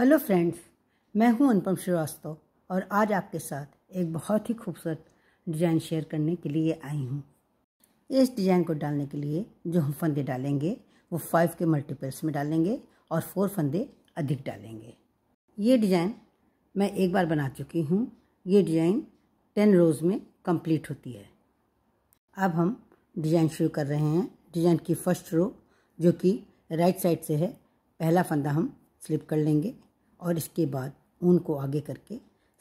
hello friends मैं हूं अनुपम श्रीवास्तव और आज आपके साथ एक बहुत ही खूबसूरत डिज़ाइन शेयर करने के लिए आई हूं इस डिज़ाइन को डालने के लिए जो हम फंदे डालेंगे वो फाइव के मल्टीपल्स में डालेंगे और फोर फंदे अधिक डालेंगे ये डिज़ाइन मैं एक बार बना चुकी हूँ ये डिज़ाइन टेन रोज़ में कम्प्लीट होती है अब हम डिज़ाइन शुरू कर रहे हैं डिज़ाइन की फर्स्ट रो जो कि राइट साइड से है पहला फंदा हम स्लिप कर लेंगे और इसके बाद ऊन को आगे करके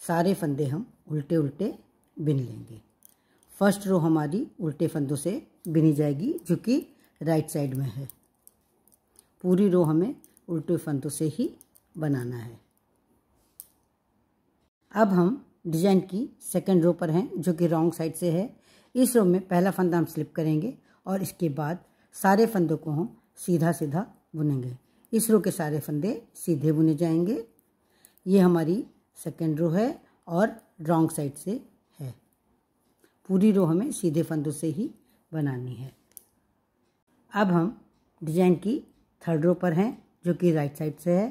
सारे फंदे हम उल्टे उल्टे बिन लेंगे फर्स्ट रो हमारी उल्टे फंदों से बिनी जाएगी जो कि राइट साइड में है पूरी रो हमें उल्टे फंदों से ही बनाना है अब हम डिजाइन की सेकंड रो पर हैं जो कि रॉन्ग साइड से है इस रो में पहला फंदा हम स्लिप करेंगे और इसके बाद सारे फंदों को हम सीधा सीधा बुनेंगे इसरो के सारे फंदे सीधे बुने जाएंगे ये हमारी सेकेंड रो है और रॉन्ग साइड से है पूरी रो हमें सीधे फंदों से ही बनानी है अब हम डिजाइन की थर्ड रो पर हैं जो कि राइट साइड से है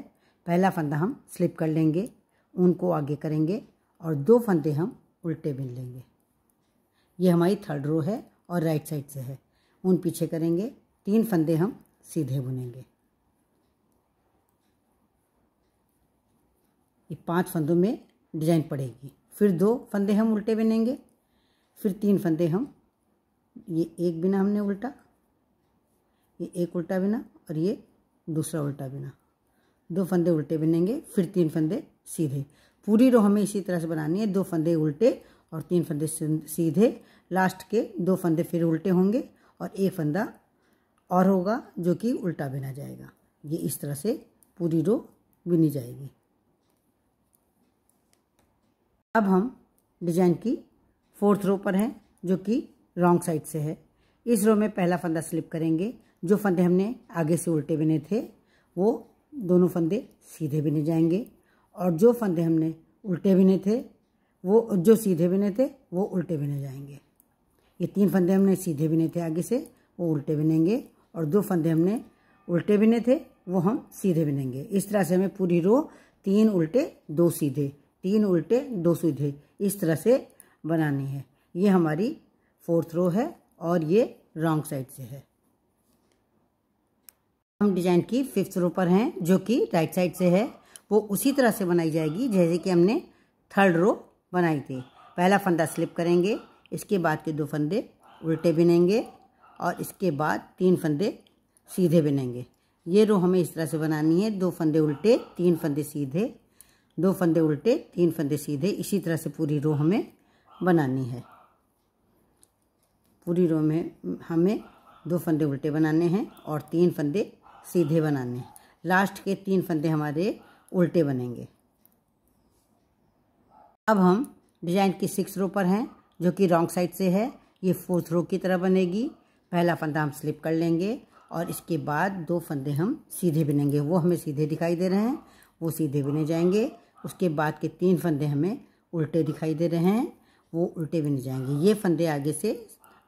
पहला फंदा हम स्लिप कर लेंगे उनको आगे करेंगे और दो फंदे हम उल्टे बिन लेंगे ये हमारी थर्ड रो है और राइट साइड से है उन पीछे करेंगे तीन फंदे हम सीधे बुनेंगे ये पांच फंदों में डिजाइन पड़ेगी फिर दो फंदे हम उल्टे बिनेंगे फिर तीन फंदे हम ये एक बिना हमने उल्टा ये एक उल्टा बिना और ये दूसरा उल्टा बिना दो फंदे उल्टे बिनेंगे फिर तीन फंदे सीधे पूरी रो हमें इसी तरह से बनानी है दो फंदे उल्टे और तीन फंदे सीधे लास्ट के दो फंदे फिर उल्टे होंगे और एक फंदा और होगा जो कि उल्टा बिना जाएगा ये इस तरह से पूरी रो बिनी जाएगी अब हम डिजाइन की फोर्थ रो पर हैं जो कि रॉन्ग साइड से है इस रो में पहला फंदा स्लिप करेंगे जो फंदे हमने आगे से उल्टे बिने थे वो दोनों फंदे सीधे बिने जाएंगे और जो फंदे हमने उल्टे बिने थे वो जो सीधे बिने थे वो उल्टे बिने जाएंगे ये तीन फंदे हमने सीधे बिने थे आगे से वो उल्टे बिनेंगे और दो फंदे हमने उल्टे बिने थे वो हम सीधे बिनेंगे इस तरह से हमें पूरी रो तीन उल्टे दो सीधे तीन उल्टे दो सीधे इस तरह से बनानी है ये हमारी फोर्थ रो है और ये रॉन्ग साइड से है हम डिजाइन की फिफ्थ रो पर हैं जो कि राइट साइड से है वो उसी तरह से बनाई जाएगी जैसे कि हमने थर्ड रो बनाई थी पहला फंदा स्लिप करेंगे इसके बाद के दो फंदे उल्टे बिनेंगे और इसके बाद तीन फंदे सीधे बिनेंगे ये रो हमें इस तरह से बनानी है दो फंदे उल्टे तीन फंदे सीधे दो फंदे उल्टे तीन फंदे सीधे इसी तरह से पूरी रो हमें बनानी है पूरी रो में हमें दो फंदे उल्टे बनाने हैं और तीन फंदे सीधे बनाने हैं लास्ट के तीन फंदे हमारे उल्टे बनेंगे अब हम डिजाइन की सिक्स रो पर हैं जो कि रॉन्ग साइड से है ये फोर्थ रो की तरह बनेगी पहला फंदा हम स्लिप कर लेंगे और इसके बाद दो फंदे हम सीधे बिनेंगे वो हमें सीधे दिखाई दे रहे हैं वो सीधे बिने जाएंगे उसके बाद के तीन फंदे हमें उल्टे दिखाई दे रहे हैं वो उल्टे बिन जाएंगे ये फंदे आगे से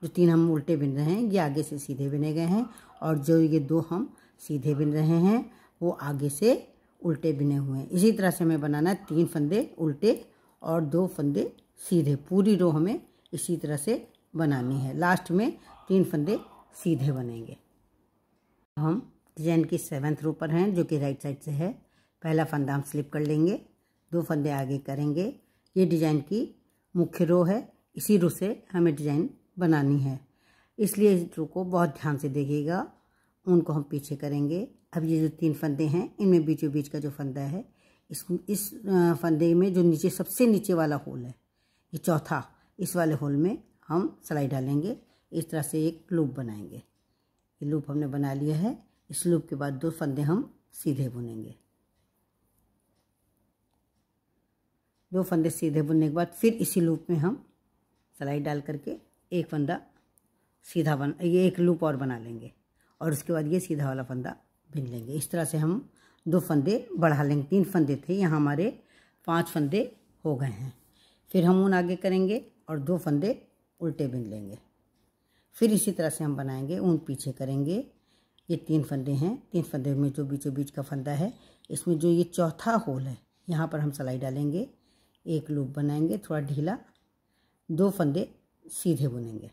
जो तीन हम उल्टे बिन रहे हैं ये आगे से सीधे बिने गए हैं और जो ये दो हम सीधे बिन रहे हैं वो आगे से उल्टे बिने हुए हैं इसी तरह से हमें बनाना है तीन फंदे उल्टे और दो फंदे सीधे पूरी रो हमें इसी तरह से बनानी है लास्ट में तीन फंदे सीधे बनेंगे हम डिजाइन की सेवन्थ रो पर हैं जो कि राइट साइड से है पहला फंदा हम स्लिप कर लेंगे दो फंदे आगे करेंगे ये डिज़ाइन की मुख्य रो है इसी रो से हमें डिज़ाइन बनानी है इसलिए इस रो को बहुत ध्यान से देखिएगा उनको हम पीछे करेंगे अब ये जो तीन फंदे हैं इनमें बीचों बीच का जो फंदा है इस इस फंदे में जो नीचे सबसे नीचे वाला होल है ये चौथा इस वाले होल में हम सिलाई डालेंगे इस तरह से एक लूप बनाएंगे ये लूप हमने बना लिया है इस लूप के बाद दो फंदे हम सीधे बुनेंगे दो फंदे सीधे बुनने के बाद फिर इसी लूप में हम सलाई डाल करके एक फंदा सीधा बन ये एक लूप और बना लेंगे और उसके बाद ये सीधा वाला फंदा बिन लेंगे इस तरह से हम दो फंदे बढ़ा लेंगे तीन फंदे थे यहाँ हमारे पांच फंदे हो गए हैं फिर हम उन आगे करेंगे और दो फंदे उल्टे बिन लेंगे फिर इसी तरह से हम बनाएंगे ऊन पीछे करेंगे ये तीन फंदे हैं तीन फंदे में जो बीचों बीच का फंदा है इसमें जो ये चौथा होल है यहाँ पर हम सलाई डालेंगे एक लूप बनाएंगे थोड़ा ढीला दो फंदे सीधे बुनेंगे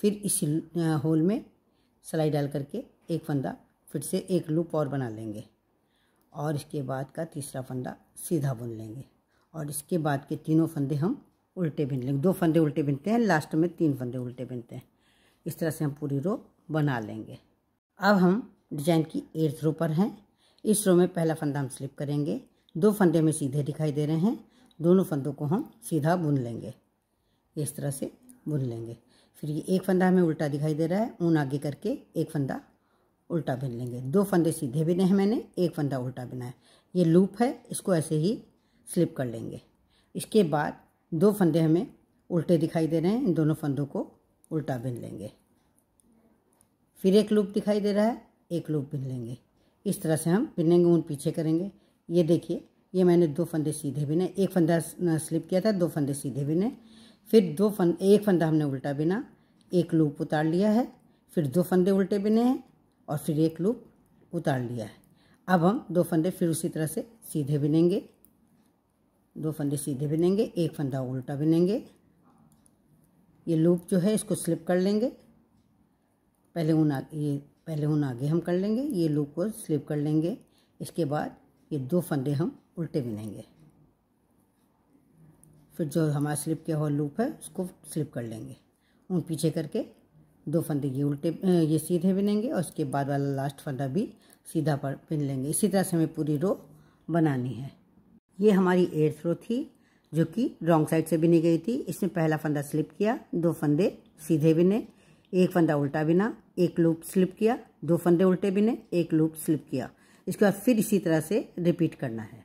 फिर इसी होल में सिलाई डाल करके एक फंदा फिर से एक लूप और बना लेंगे और इसके बाद का तीसरा फंदा सीधा बुन लेंगे और इसके बाद के तीनों फंदे हम उल्टे बिन लेंगे दो फंदे उल्टे बिनते हैं लास्ट में तीन फंदे उल्टे बिनते हैं इस तरह से हम पूरी रो बना लेंगे अब हम डिजाइन की एर्थ रो पर हैं इस रो में पहला फंदा हम स्लिप करेंगे दो फंदे हमें सीधे दिखाई दे रहे हैं दोनों फंदों को हम सीधा बुन लेंगे इस तरह से बुन लेंगे फिर ये एक फंदा हमें उल्टा दिखाई दे रहा है ऊन आगे करके एक फंदा उल्टा बिन लेंगे दो फंदे सीधे बिने हैं मैंने एक फंदा उल्टा बिना है ये लूप है इसको ऐसे ही स्लिप कर लेंगे इसके बाद दो फंदे हमें उल्टे दिखाई दे रहे हैं इन दोनों फंदों को उल्टा बिन लेंगे फिर एक लूप दिखाई दे रहा है एक लूप बिन लेंगे इस तरह से हम पिनेंगे ऊन पीछे करेंगे ये देखिए ये मैंने दो फंदे सीधे बिना एक फंदा स्लिप किया था दो फंदे सीधे बिने फिर दो फंद एक फंदा हमने उल्टा बिना एक लूप उतार लिया है फिर दो फंदे उल्टे बिने हैं और फिर एक लूप उतार लिया है अब हम दो फंदे फिर उसी तरह से सीधे बिनेंगे दो फंदे सीधे बिनेंगे एक फंदा उल्टा बिनेंगे ये लूप जो है इसको स्लिप कर लेंगे पहले उन ये पहले उन आगे हम कर लेंगे ये लूप को स्लिप कर लेंगे इसके बाद ये दो फंदे हम उल्टे बिनेंगे फिर जो हमारा स्लिप किया हुआ लूप है उसको स्लिप कर लेंगे उन पीछे करके दो फंदे ये उल्टे ये सीधे बिनेंगे और उसके बाद वाला लास्ट फंदा भी सीधा पर बिन लेंगे इसी तरह से हमें पूरी रो बनानी है ये हमारी एट्थ रो थी जो कि रॉन्ग साइड से बिनी गई थी इसमें पहला फंदा स्लिप किया दो फंदे सीधे बिने एक फंदा उल्टा बिना एक लूप स्लिप किया दो फंदे उल्टे बिने एक लूप स्लिप किया इसके बाद फिर इसी तरह से रिपीट करना है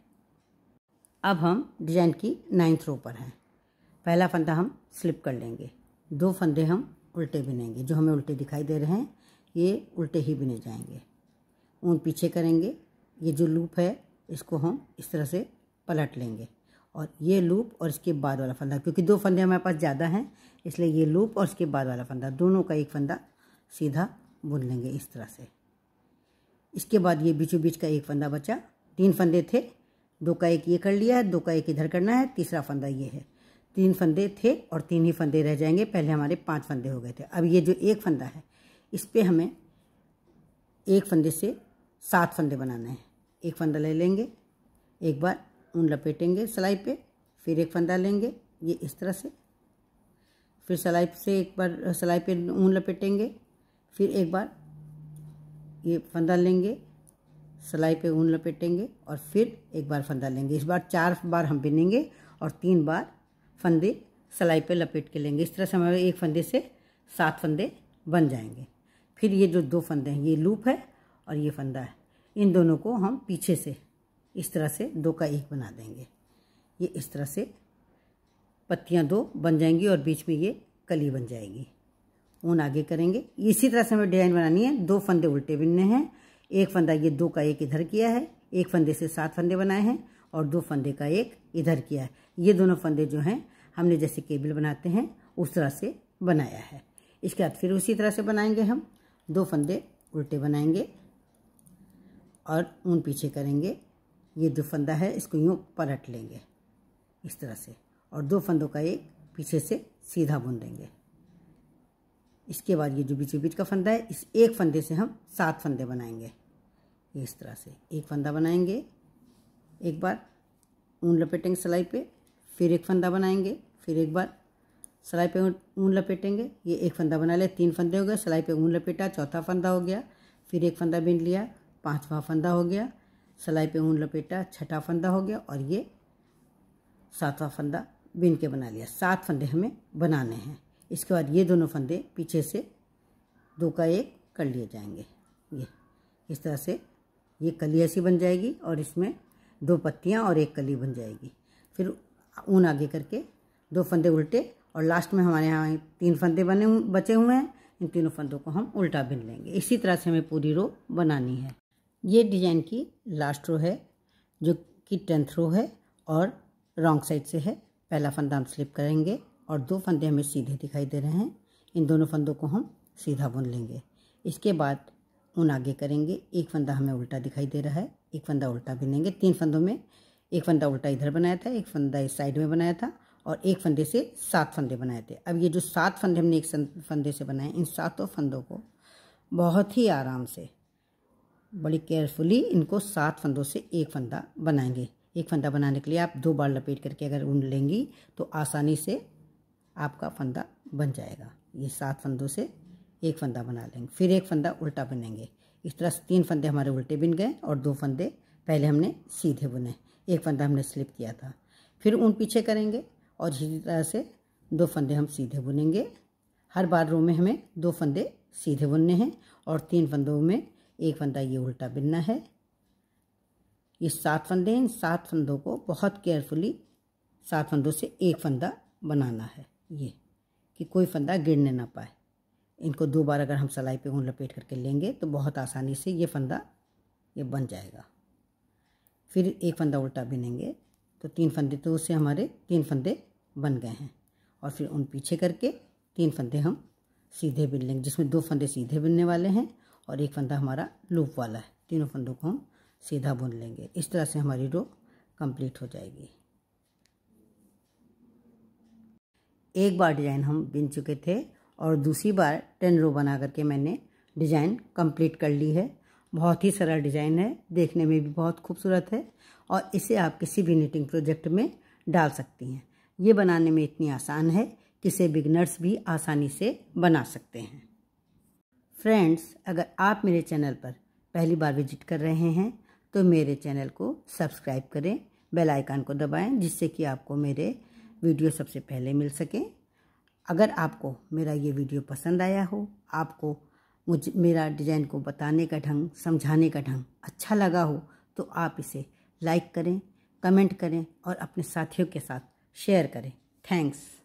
अब हम डिजाइन की नाइन्थ रो पर हैं पहला फंदा हम स्लिप कर लेंगे दो फंदे हम उल्टे बिनेंगे जो हमें उल्टे दिखाई दे रहे हैं ये उल्टे ही बिने जाएंगे उन पीछे करेंगे ये जो लूप है इसको हम इस तरह से पलट लेंगे और ये लूप और इसके बाद वाला फंदा क्योंकि दो फंदे हमारे पास ज़्यादा हैं इसलिए ये लूप और इसके बाद वाला फंदा दोनों का एक फंदा सीधा बुन लेंगे इस तरह से इसके बाद ये बीचों बीच का एक फंदा बचा तीन फंदे थे दो का एक ये कर लिया है दो का एक इधर करना है तीसरा फंदा ये है तीन फंदे थे और तीन ही फंदे रह जाएंगे पहले हमारे पांच फंदे हो गए थे अब ये जो एक फंदा है इस पर हमें एक फंदे से सात फंदे बनाने हैं एक फंदा ले लेंगे एक बार ऊन लपेटेंगे सिलाई पे फिर एक फंदा लेंगे ये इस तरह से फिर सलाई से एक बार सलाई पे ऊन लपेटेंगे फिर एक बार ये फंदा लेंगे सलाई पे ऊन लपेटेंगे और फिर एक बार फंदा लेंगे इस बार चार बार हम बिनेंगे और तीन बार फंदे सलाई पे लपेट के लेंगे इस तरह से हमारे एक फंदे से सात फंदे बन जाएंगे फिर ये जो दो फंदे हैं ये लूप है और ये फंदा है इन दोनों को हम पीछे से इस तरह से दो का एक बना देंगे ये इस तरह से पत्तियाँ दो बन जाएंगी और बीच में ये कली बन जाएगी ऊन आगे करेंगे इसी तरह से हमें डिजाइन बनानी है दो फंदे उल्टे बिनने हैं एक फंदा ये दो का एक इधर किया है एक फंदे से सात फंदे बनाए हैं और दो फंदे का एक इधर किया है ये दोनों फंदे जो हैं हमने जैसे केबल बनाते हैं उस तरह से बनाया है इसके बाद फिर उसी तरह से बनाएंगे हम दो फंदे उल्टे बनाएंगे और ऊन पीछे करेंगे ये दो फंदा है इसको यूँ पलट लेंगे इस तरह से और दो फंदों का एक पीछे से सीधा बुन देंगे इसके बाद ये जो बीच बीच का फंदा है इस एक फंदे से हम सात फंदे बनाएंगे इस तरह से एक फंदा बनाएंगे एक बार ऊन लपेटेंगे सिलाई पे फिर एक फंदा बनाएंगे फिर एक बार सिलाई पे ऊन लपेटेंगे ये एक फंदा बना लिया तीन फंदे हो गए सिलाई पे ऊन लपेटा चौथा फंदा हो गया फिर एक फंदा बीन लिया पांचवा फंदा हो गया सलाई पे ऊन लपेटा छठा फंदा हो गया और ये सातवां फंदा बिन के बना लिया सात फंदे हमें बनाने हैं इसके बाद ये दोनों फंदे पीछे से दो का एक कर लिए जाएंगे ये इस तरह से ये कली ऐसी बन जाएगी और इसमें दो पत्तियाँ और एक कली बन जाएगी फिर ऊन आगे करके दो फंदे उल्टे और लास्ट में हमारे यहाँ तीन फंदे बने बचे हुए हैं इन तीनों फंदों को हम उल्टा बिन लेंगे इसी तरह से हमें पूरी रो बनानी है ये डिजाइन की लास्ट रो है जो कि टेंथ रो है और रॉन्ग साइड से है पहला फंदा हम स्लिप करेंगे और दो फंदे हमें सीधे दिखाई दे रहे हैं इन दोनों फंदों को हम सीधा बुन लेंगे इसके बाद उन आगे करेंगे एक फंदा हमें उल्टा दिखाई दे रहा है एक फंदा उल्टा बुनेंगे तीन फंदों में एक फंदा उल्टा इधर बनाया था एक फंदा इस साइड में बनाया था और एक फंदे से सात फंदे बनाए थे अब ये जो सात फंदे हमने एक फंदे से बनाए इन सातों फंदों को बहुत ही आराम से बड़ी केयरफुली इनको सात फंदों से एक फंदा बनाएंगे एक फंदा बनाने के लिए आप दो बार लपेट करके अगर ऊन लेंगी तो आसानी से आपका फंदा बन जाएगा ये सात फंदों से एक फंदा बना लेंगे फिर एक फंदा उल्टा बुनेंगे इस तरह से तीन फंदे हमारे उल्टे बिन गए और दो फंदे पहले हमने सीधे बुने एक फंदा हमने स्लिप किया था फिर ऊन पीछे करेंगे और इसी तरह से दो फंदे हम सीधे बुनेंगे हर बार रो में हमें दो फंदे सीधे बुनने हैं और तीन फंदों में एक फंदा ये उल्टा बिनना है ये सात फंदे हैं सात फंदों को बहुत केयरफुली सात फंदों से एक फंदा बनाना है ये कि कोई फंदा गिरने ना पाए इनको दो बार अगर हम सलाई पे ऊन लपेट करके लेंगे तो बहुत आसानी से ये फंदा ये बन जाएगा फिर एक फंदा उल्टा बिनेंगे तो तीन फंदे तो उससे हमारे तीन फंदे बन गए हैं और फिर उन पीछे करके तीन फंदे हम सीधे बिन लेंगे जिसमें दो फंदे सीधे बिनने वाले हैं और एक फंदा हमारा लूप वाला है तीनों फंदों को हम सीधा बुन लेंगे इस तरह से हमारी रो कंप्लीट हो जाएगी एक बार डिज़ाइन हम बिन चुके थे और दूसरी बार टेन रो बना करके मैंने डिज़ाइन कंप्लीट कर ली है बहुत ही सरल डिज़ाइन है देखने में भी बहुत खूबसूरत है और इसे आप किसी भी निटिंग प्रोजेक्ट में डाल सकती हैं ये बनाने में इतनी आसान है कि इसे बिगनर्स भी आसानी से बना सकते हैं फ्रेंड्स अगर आप मेरे चैनल पर पहली बार विजिट कर रहे हैं तो मेरे चैनल को सब्सक्राइब करें बेल आइकन को दबाएं जिससे कि आपको मेरे वीडियो सबसे पहले मिल सके अगर आपको मेरा ये वीडियो पसंद आया हो आपको मुझ मेरा डिज़ाइन को बताने का ढंग समझाने का ढंग अच्छा लगा हो तो आप इसे लाइक करें कमेंट करें और अपने साथियों के साथ शेयर करें थैंक्स